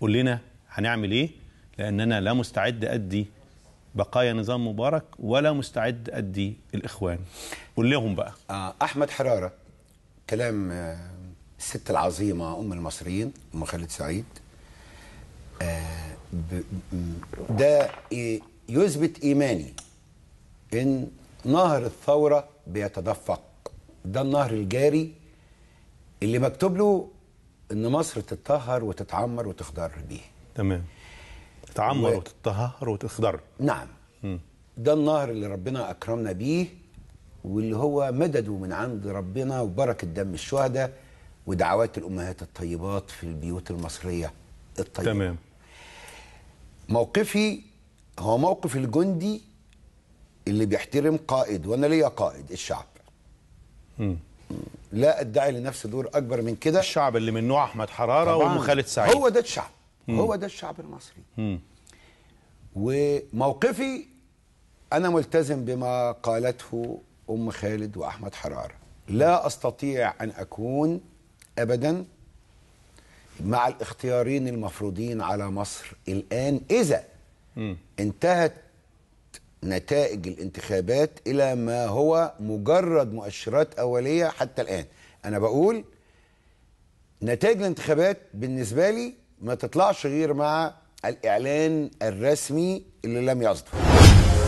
قول لنا هنعمل ايه لان انا لا مستعد ادي بقايا نظام مبارك ولا مستعد ادي الاخوان قول لهم بقى آه، احمد حراره كلام آه، الست العظيمه ام المصريين ام خالد سعيد آه، ده يثبت ايماني ان نهر الثوره بيتدفق ده النهر الجاري اللي مكتوب له ان مصر تتطهر وتتعمر وتخضر بيه تمام تتعمر و... وتتطهر وتخضر نعم م. ده النهر اللي ربنا اكرمنا بيه واللي هو مدده من عند ربنا وبركه دم الشهداء ودعوات الامهات الطيبات في البيوت المصريه الطيبه تمام موقفي هو موقف الجندي اللي بيحترم قائد وانا ليا قائد الشعب م. لا ادعي لنفسي دور اكبر من كده الشعب اللي من نوع احمد حراره وام خالد سعيد هو ده الشعب مم. هو ده الشعب المصري مم. وموقفي انا ملتزم بما قالته ام خالد واحمد حراره لا استطيع ان اكون ابدا مع الاختيارين المفروضين على مصر الان اذا مم. انتهت نتائج الانتخابات الى ما هو مجرد مؤشرات اوليه حتى الان انا بقول نتائج الانتخابات بالنسبه لي ما تطلعش غير مع الاعلان الرسمي اللي لم يصدر